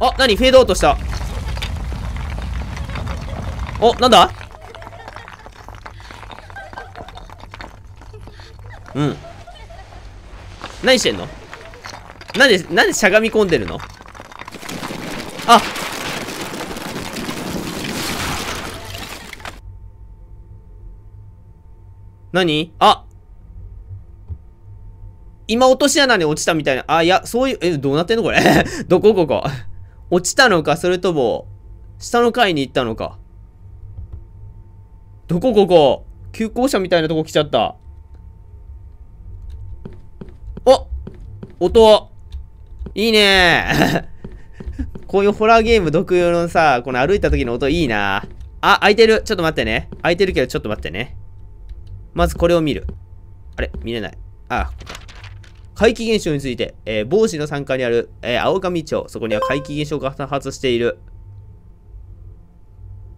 あ、なにフェードアウトした。お、なんだうん。何してんのなんで、なんでしゃがみ込んでるのあ何あ今落とし穴に落ちたみたいな。あ、いや、そういう、え、どうなってんのこれ どこここ落ちたのか、それとも、下の階に行ったのか。どこここ急行車みたいなとこ来ちゃった。お音いいね こういうホラーゲーム独有のさ、この歩いた時の音いいなあ、開いてるちょっと待ってね。開いてるけどちょっと待ってね。まずこれを見る。あれ見れない。ああ。怪奇現象について、えー、帽子の参加にある、えー、青神町、そこには怪奇現象が多発している。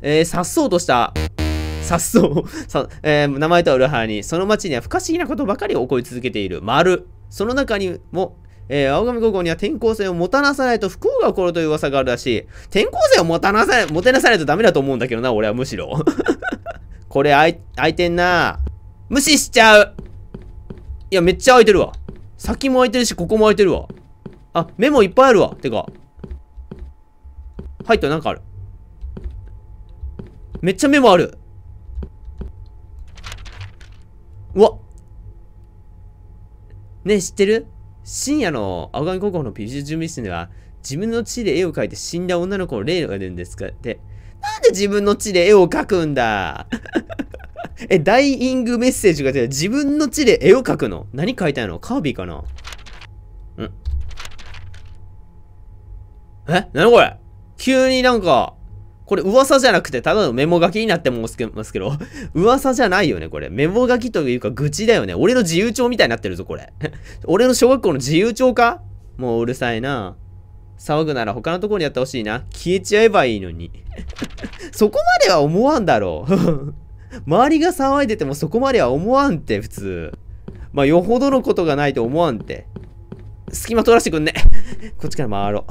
えー、さっそうとした、さっそう、さえー、名前とは裏腹に、その町には不可思議なことばかり起こり続けている。丸。その中にも、えー、青神高校には転校生をもたなさないと不幸が起こるという噂があるらしい。転校生をもたなさない、もてなさないとダメだと思うんだけどな、俺はむしろ。これ、あい、開いてんな無視しちゃういや、めっちゃ開いてるわ。先も開いてるし、ここも開いてるわ。あ、メモいっぱいあるわ。てか。入った、なんかある。めっちゃメモある。うわねえ、知ってる深夜の青髪高校の美術準備室では、自分の地で絵を描いて死んだ女の子の例が出るんですかって。なんで自分の地で絵を描くんだえ、ダイイングメッセージが出て、自分の地で絵を描くの何描いたいのカービィかなんえなにこれ急になんか、これ噂じゃなくて、ただのメモ書きになってますけど、噂じゃないよね、これ。メモ書きというか愚痴だよね。俺の自由帳みたいになってるぞ、これ。俺の小学校の自由帳かもううるさいな。騒ぐなら他のところにやってほしいな。消えちゃえばいいのに。そこまでは思わんだろう周りが騒いでてもそこまでは思わんて、普通。まあ、よほどのことがないと思わんて。隙間取らせてくんね。こっちから回ろう。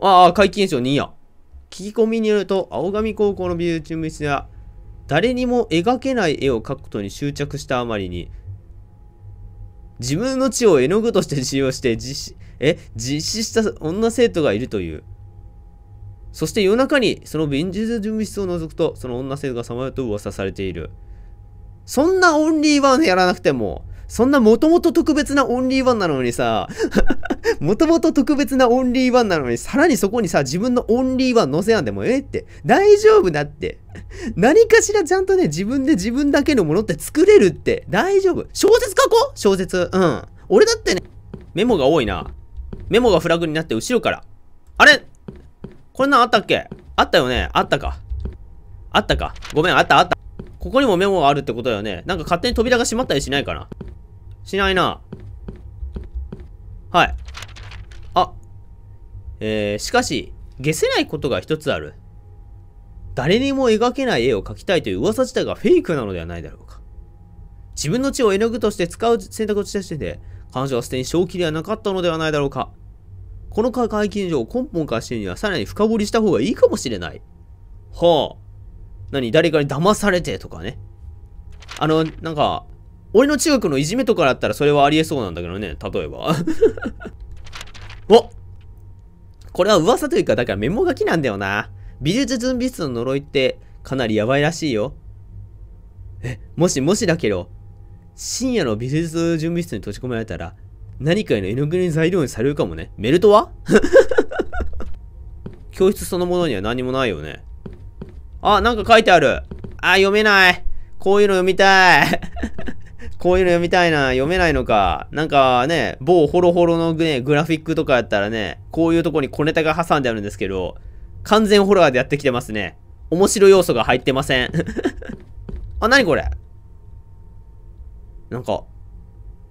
ああ、皆既賞2や。聞き込みによると、青髪高校の美術チ室や、誰にも描けない絵を描くことに執着したあまりに、自分の血を絵の具として使用して実施、え、実施した女生徒がいるという。そして夜中にその便利準備室を覗くと、その女性がさまよと噂されている。そんなオンリーワンやらなくても、そんなもともと特別なオンリーワンなのにさ、もともと特別なオンリーワンなのに、さらにそこにさ、自分のオンリーワン載せやんでもええって。大丈夫だって。何かしらちゃんとね、自分で自分だけのものって作れるって。大丈夫。小説書こう小説。うん。俺だってね、メモが多いな。メモがフラグになって後ろから。あれこんなんあったっけあったよねあったか。あったか。ごめん、あったあった。ここにもメモがあるってことだよね。なんか勝手に扉が閉まったりしないかなしないな。はい。あ。えー、しかし、消せないことが一つある。誰にも描けない絵を描きたいという噂自体がフェイクなのではないだろうか。自分の血を絵の具として使う選択をした時点で、彼女はすでに正気ではなかったのではないだろうか。この解禁を根本化してるにはさらに深掘りした方がいいかもしれない。はあ。何誰かに騙されてとかね。あの、なんか、俺の中学のいじめとかだったらそれはありえそうなんだけどね、例えば。おこれは噂というか、だからメモ書きなんだよな。美術準備室の呪いってかなりやばいらしいよ。え、もしもしだけど、深夜の美術準備室に閉じ込められたら、何かへの絵の具に材料にされるかもね。メルトは 教室そのものには何もないよね。あ、なんか書いてある。あ、読めない。こういうの読みたい。こういうの読みたいな。読めないのか。なんかね、某ホロホロの、ね、グラフィックとかやったらね、こういうとこに小ネタが挟んであるんですけど、完全ホラーでやってきてますね。面白い要素が入ってません。あ、なにこれなんか、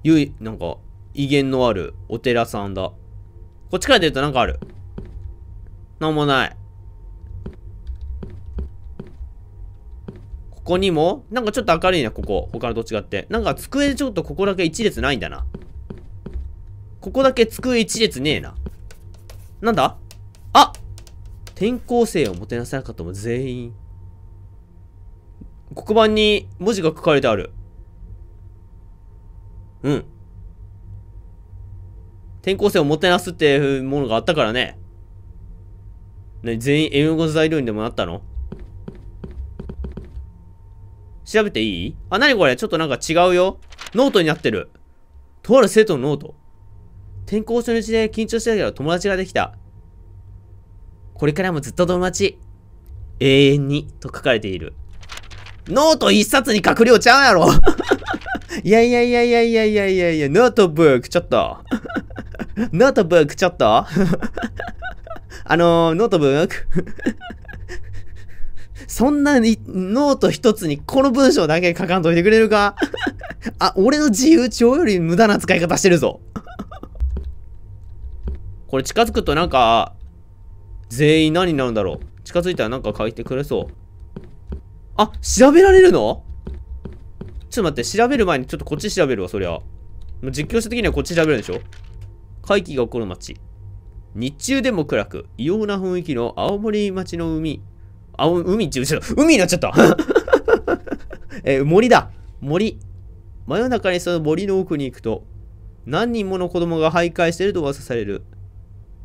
ゆい、なんか、威厳のあるお寺さんだ。こっちから出るとなんかある。なんもない。ここにも、なんかちょっと明るいな、ここ。他のと違って。なんか机でちょっとここだけ一列ないんだな。ここだけ机一列ねえな。なんだあ転校生をもてなさなかったも全員。黒板に文字が書かれてある。うん。転校生をもてなすっていうものがあったからね。ね全員英語の材料にでもなったの調べていいあ、なにこれちょっとなんか違うよ。ノートになってる。とある生徒のノート。転校初日で緊張してたけど友達ができた。これからもずっと友達。永遠に。と書かれている。ノート一冊に書く量ちゃうやろ いやいやいやいやいやいやいやいや、ノートブック、ちょっとノートブックちょっと あのー、ノートブックそんなに、ノート一つにこの文章だけ書かんといてくれるか あ、俺の自由帳より無駄な使い方してるぞ これ近づくとなんか、全員何になるんだろう。近づいたらなんか書いてくれそう。あ、調べられるのちょっと待って、調べる前にちょっとこっち調べるわ、そりゃ。実況した時にはこっち調べるんでしょ怪奇が起こる街。日中でも暗く、異様な雰囲気の青森町の海。あ、海って言う海になっちゃった え森だ森。真夜中にその森の奥に行くと、何人もの子供が徘徊してると噂される。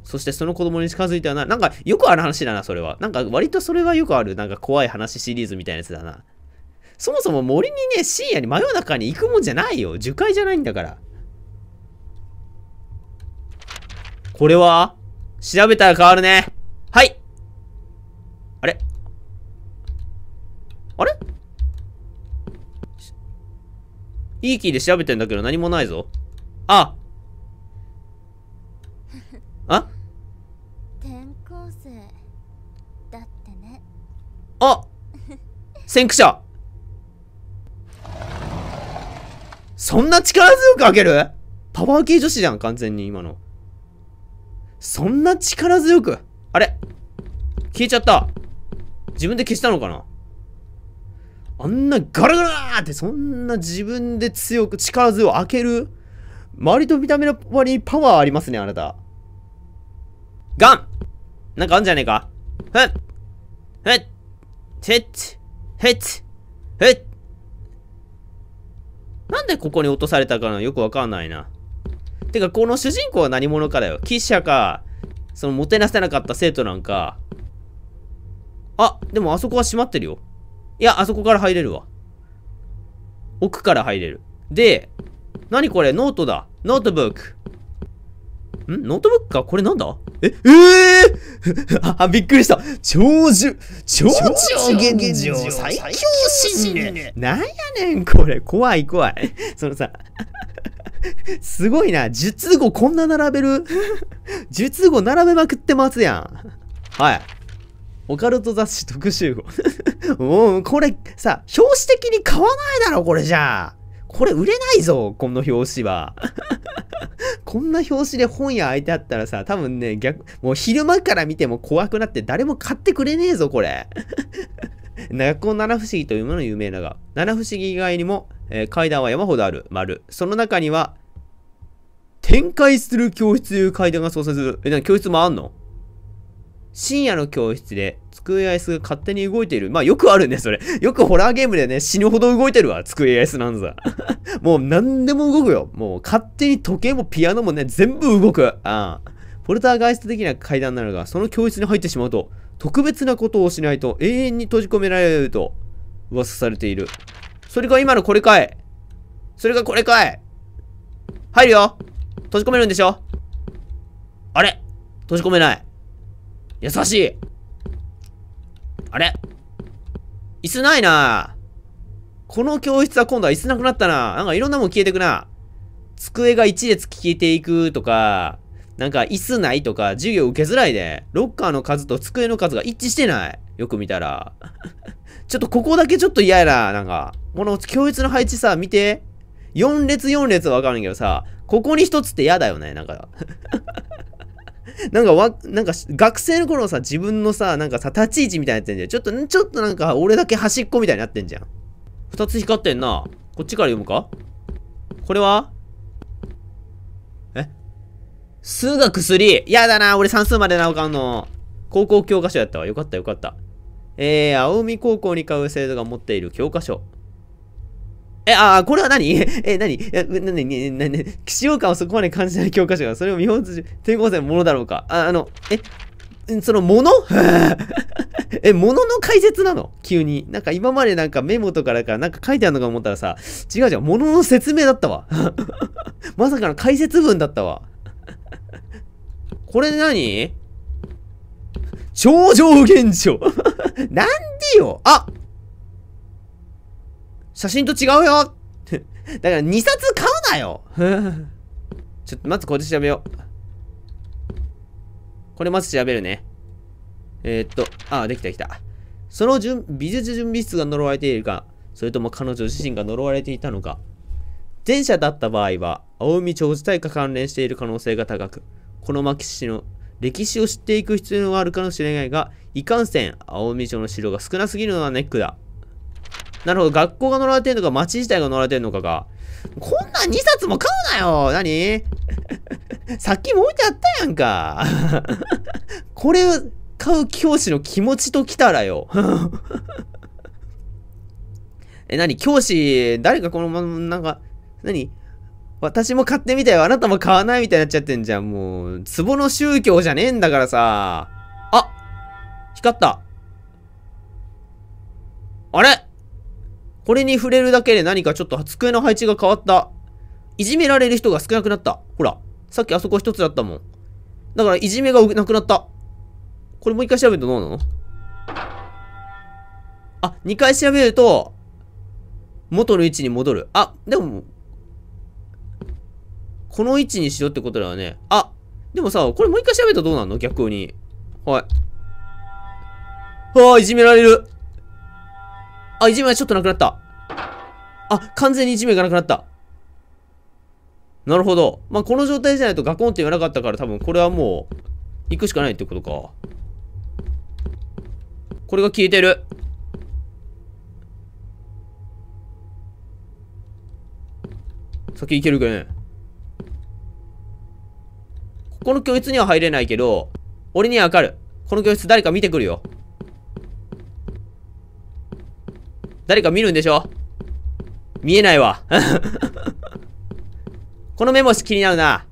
そしてその子供に近づいてはな、なんかよくある話だな、それは。なんか割とそれはよくある、なんか怖い話シリーズみたいなやつだな。そもそも森にね、深夜に真夜中に行くもんじゃないよ。樹海じゃないんだから。これは調べたら変わるね。はいあれあれいいキーで調べてんだけど何もないぞ。ああ転校生だってね。あ先駆者そんな力強く開けるパワー系女子じゃん、完全に今の。そんな力強くあれ消えちゃった自分で消したのかなあんなガラガラーってそんな自分で強く力強く開ける周りと見た目の割にパワーありますね、あなた。ガンなんかあんじゃねえかふっへっへっへっへっなんでここに落とされたかなよくわかんないな。てか、この主人公は何者かだよ。記者か、その、もてなせなかった生徒なんか。あ、でもあそこは閉まってるよ。いや、あそこから入れるわ。奥から入れる。で、何これノートだ。ノートブック。んノートブックかこれなんだえ、えー、あ、びっくりした。超重、長寿現状最強新理。なんやねん、これ。怖い怖い。そのさ、すごいな。術語こんな並べる術語並べまくってますやん。はい。オカルト雑誌特集号うん、これさ、表紙的に買わないだろ、これじゃあ。これ売れないぞ、この表紙は。こんな表紙で本屋開いてあったらさ、多分ね、逆、もう昼間から見ても怖くなって誰も買ってくれねえぞ、これ。学 校七不思議というもの有名だが、七不思議以外にも、えー、階段は山ほどある、丸。その中には、展開する教室という階段が創設する。え、な、教室もあんの深夜の教室で机や椅子が勝手に動いている。まあよくあるね、それ。よくホラーゲームでね、死ぬほど動いてるわ、机や椅子なんざ。もう何でも動くよ。もう勝手に時計もピアノもね、全部動く。ああ。ォルターガイスト的な階段なのが、その教室に入ってしまうと、特別なことをしないと永遠に閉じ込められると噂されている。それが今のこれかいそれがこれかい入るよ閉じ込めるんでしょあれ閉じ込めない。優しい。あれ椅子ないなこの教室は今度は椅子なくなったななんかいろんなもん消えてくな。机が1列消えていくとか、なんか椅子ないとか、授業受けづらいで、ロッカーの数と机の数が一致してない。よく見たら。ちょっとここだけちょっと嫌やな、なんか。この教室の配置さ、見て。4列4列はわかるんけどさ、ここに一つって嫌だよね、なんか なんかわ、なんか学生の頃のさ、自分のさ、なんかさ、立ち位置みたいになってんじゃん。ちょっと、ちょっとなんか俺だけ端っこみたいになってんじゃん。二つ光ってんな。こっちから読むかこれはえ数学 3! 嫌だな、俺算数までなおかんの。高校教科書やったわ。よかったよかった。えー、青海高校に通う生徒が持っている教科書。え、ああ、これは何 え、何え、なに、なに、なに、使用感をそこまで感じない教科書が、それを見本図書、て転校生のものだろうか。あ、あの、え、そのもの え、ものの解説なの急に。なんか今までなんかメモとかだからなんか書いてあるのか思ったらさ、違うじゃん。ものの説明だったわ。まさかの解説文だったわ。これ何超常現象なんでよあ写真と違うよだから2冊買うなよ ちょっとまずこれ調べよう。これまず調べるね。えー、っと、あ、できたできた。その準美術準備室が呪われているか、それとも彼女自身が呪われていたのか。前者だった場合は、青海町自体が関連している可能性が高く、この牧師の歴史を知っていく必要があるかもしれないが、いかんせん、青海町の城が少なすぎるのはネックだ。なるほど、学校が乗られてんのか、街自体が乗られてんのかが。こんなん2冊も買うなよ何 さっきも置いてあったやんか。これ、買う教師の気持ちときたらよ。え、何教師、誰かこのまま、なんか、何私も買ってみたよ。あなたも買わないみたいになっちゃってんじゃん。もう、壺の宗教じゃねえんだからさ。あ光った。あれこれに触れるだけで何かちょっと机の配置が変わった。いじめられる人が少なくなった。ほら、さっきあそこ一つだったもん。だからいじめがなくなった。これもう一回調べるとどうなのあ、二回調べると、元の位置に戻る。あ、でも、この位置にしようってことだよね。あ、でもさ、これもう一回調べたらどうなんの逆に。はい。はあ、いじめられる。あ、いじめはちょっとなくなった。あ、完全にいじめがなくなった。なるほど。まあ、この状態じゃないとガコンって言わなかったから、多分これはもう、行くしかないってことか。これが消えてる。先行けるくん。ここの教室には入れないけど、俺にはわかる。この教室誰か見てくるよ。誰か見るんでしょ見えないわ。このメモし気になるな。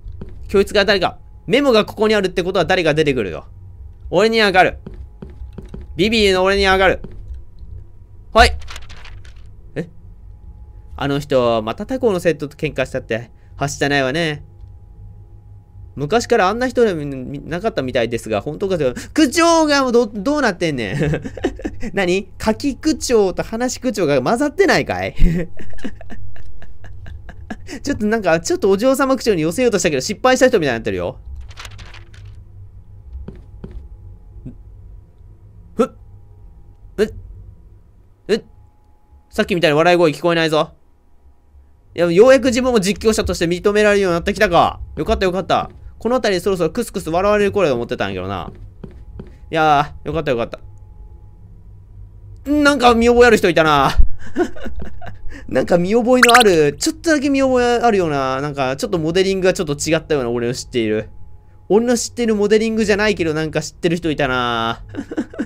教室が誰か。メモがここにあるってことは誰か出てくるよ。俺に上がる。ビビーの俺に上がる。はい。えあの人、またタコのセットと喧嘩しちゃって、走ったないわね。昔からあんな人でなかったみたいですが、本当か区長がど、どうなってんねん。何書き区長と話し区長が混ざってないかい ちょっとなんか、ちょっとお嬢様口調に寄せようとしたけど、失敗した人みたいになってるよ。ふっ。えっ。さっきみたいに笑い声聞こえないぞ。いや、ようやく自分も実況者として認められるようになってきたか。よかったよかった。この辺りそろそろクスクス笑われる頃と思ってたんやけどな。いやー、よかったよかった。なんか見覚えある人いたな。なんか見覚えのある、ちょっとだけ見覚えあるような、なんかちょっとモデリングがちょっと違ったような俺を知っている。俺の知ってるモデリングじゃないけどなんか知ってる人いたな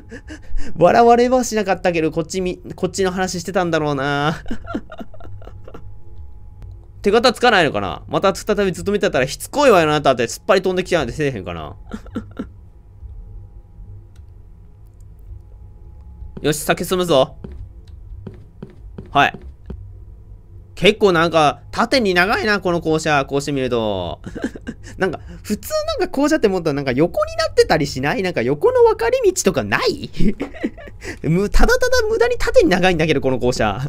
笑われはしなかったけどこっちみ、こっちの話してたんだろうな手形つかないのかなまた再びずっと見てたら、しつこいわよあなたって、突っ張り飛んできちゃうんでせえへんかな よし、先進むぞ。はい。結構なんか、縦に長いな、この校舎。こうしてみると。なんか、普通なんか校舎ってもっとなんか横になってたりしないなんか横の分かれ道とかない ただただ無駄に縦に長いんだけど、この校舎。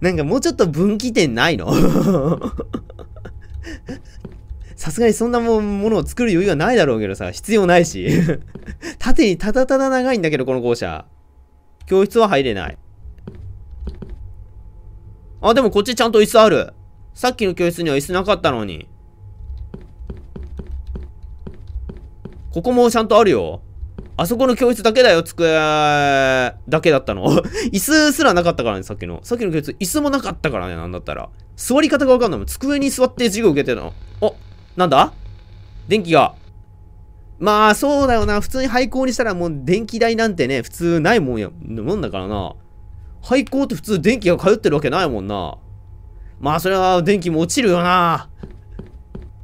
なんかもうちょっと分岐点ないの さすがにそんなものを作る余裕はないだろうけどさ、必要ないし。縦にただただ長いんだけど、この校舎。教室は入れない。あ、でもこっちちゃんと椅子ある。さっきの教室には椅子なかったのに。ここもちゃんとあるよ。あそこの教室だけだよ、机、だけだったの。椅子すらなかったからね、さっきの。さっきの教室、椅子もなかったからね、なんだったら。座り方がわかんないもん。机に座って授業受けてるの。お、なんだ電気が。まあ、そうだよな。普通に廃校にしたらもう電気代なんてね、普通ないもんや、もんだからな。廃校って普通電気が通ってるわけないもんな。まあ、それは電気も落ちるよな。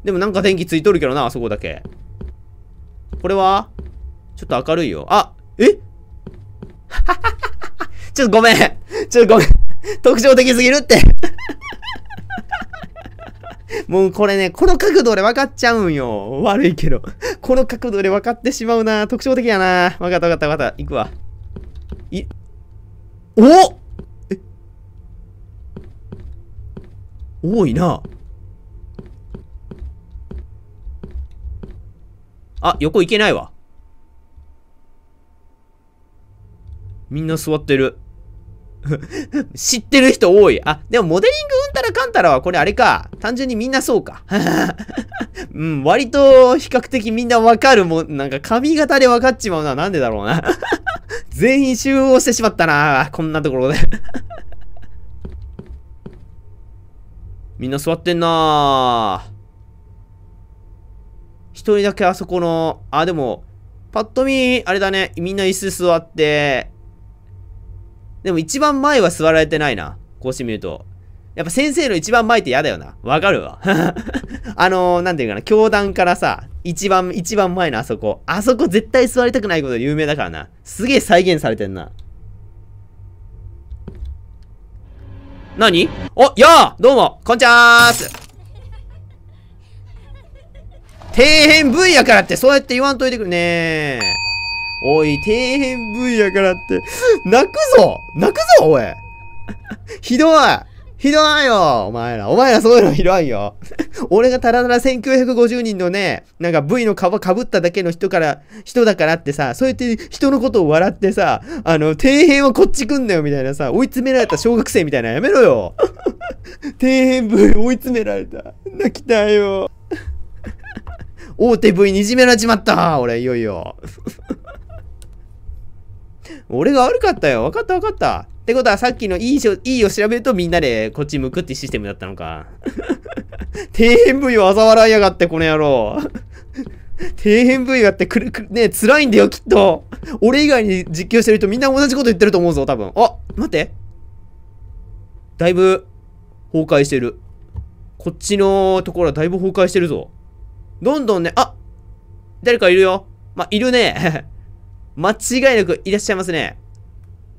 でもなんか電気ついとるけどな、あそこだけ。これはちょっと明るいよ。あえ ちょっとごめん。ちょっとごめん。特徴的すぎるって もうこれね、この角度で分かっちゃうんよ。悪いけど。この角度で分かってしまうな。特徴的やな。分かった分かった分かった。行くわ。い、おえ多いな。あ、横行けないわ。みんな座ってる。知ってる人多い。あ、でもモデリングうんたらかんたらはこれあれか。単純にみんなそうか。うん、割と比較的みんなわかるもん。なんか髪型でわかっちまうな。なんでだろうな。全員集合してしまったな。こんなところでみんな座ってんな一人だけあそこの、あ、でも、ぱっと見、あれだね。みんな椅子座って、でも一番前は座られてないな。こうして見ると。やっぱ先生の一番前って嫌だよな。わかるわ。あのー、なんていうかな、教団からさ、一番、一番前のあそこ。あそこ絶対座りたくないことで有名だからな。すげえ再現されてんな。何お、よあどうもこんちゃーす底辺分野やからってそうやって言わんといてくるねー。おい、底辺位やからって、泣くぞ泣くぞおいひどいひどいよお前ら。お前らそういうのひどいよ。俺がたらたら1950人のね、なんか V の皮かぶっただけの人から、人だからってさ、そうやって人のことを笑ってさ、あの、底辺はこっち来んなよみたいなさ、追い詰められた小学生みたいなやめろよ底辺 V 追い詰められた。泣きたいよ。大手 V にいじめられちまった俺、いよいよ。俺が悪かったよ。わかったわかった。ってことはさっきのいいしょ、いいを調べるとみんなでこっち向くってシステムだったのか。底辺部位を嘲笑いやがって、この野郎。底辺部位がってくるくる、ね辛いんだよ、きっと。俺以外に実況してる人みんな同じこと言ってると思うぞ、多分。あ、待って。だいぶ、崩壊してる。こっちのところはだいぶ崩壊してるぞ。どんどんね、あ誰かいるよ。まいるね。間違いなくいらっしゃいますね。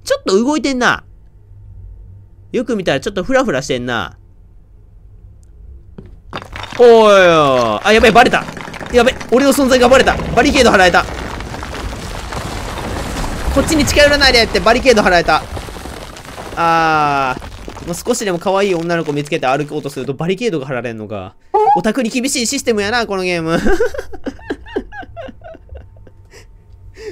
ちょっと動いてんな。よく見たらちょっとフラフラしてんな。おいあ、やべえ、バレた。やべえ、俺の存在がバレた。バリケード払えた。こっちに近寄らないでってバリケード払えた。あー、もう少しでも可愛い女の子見つけて歩こうとするとバリケードが張られんのか。オタクに厳しいシステムやな、このゲーム。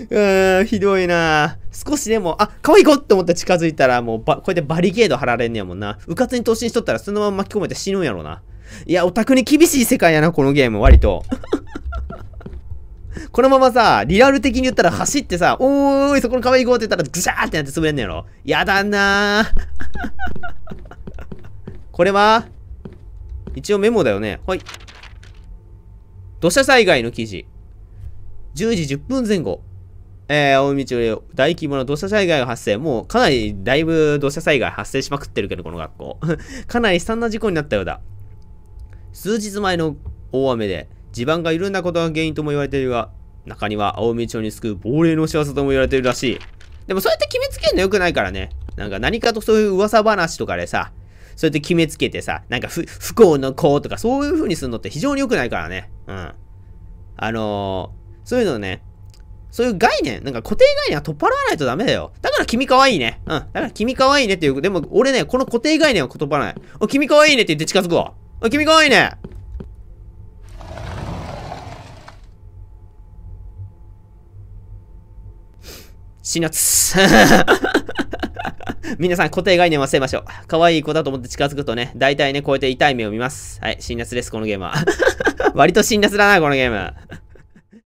うーん、ひどいな少しでも、あ、可愛い子って思って近づいたら、もうば、こうやってバリケード張られんねやもんな。うかつに突進しとったら、そのまま巻き込めて死ぬんやろな。いや、オタクに厳しい世界やな、このゲーム、割と。このままさ、リアル的に言ったら走ってさ、おーい、そこの可愛い子って言ったら、ぐしゃーってなって潰れんねやろ。やだな これは一応メモだよね。はい。土砂災害の記事。10時10分前後。えー、大道大規模な土砂災害が発生。もうかなりだいぶ土砂災害発生しまくってるけど、この学校。かなり悲惨な事故になったようだ。数日前の大雨で地盤が緩んだことが原因とも言われているが、中には青海町に救う亡霊の仕業とも言われてるらしい。でもそうやって決めつけるの良くないからね。なんか何かとそういう噂話とかでさ、そうやって決めつけてさ、なんか不不幸の子とかそういう風にするのって非常に良くないからね。うん。あのー、そういうのね、そういう概念、なんか固定概念は取っ払わないとダメだよ。だから君可愛いね。うん。だから君可愛いねっていう、でも俺ね、この固定概念は取っ払わない。お、君可愛いねって言って近づくわ。お、君可愛いね。死ぬつ。皆さん固定概念忘れましょう。可愛い子だと思って近づくとね、大体ね、こうやって痛い目を見ます。はい、辛辣です、このゲームは。割と辛辣だな、このゲーム。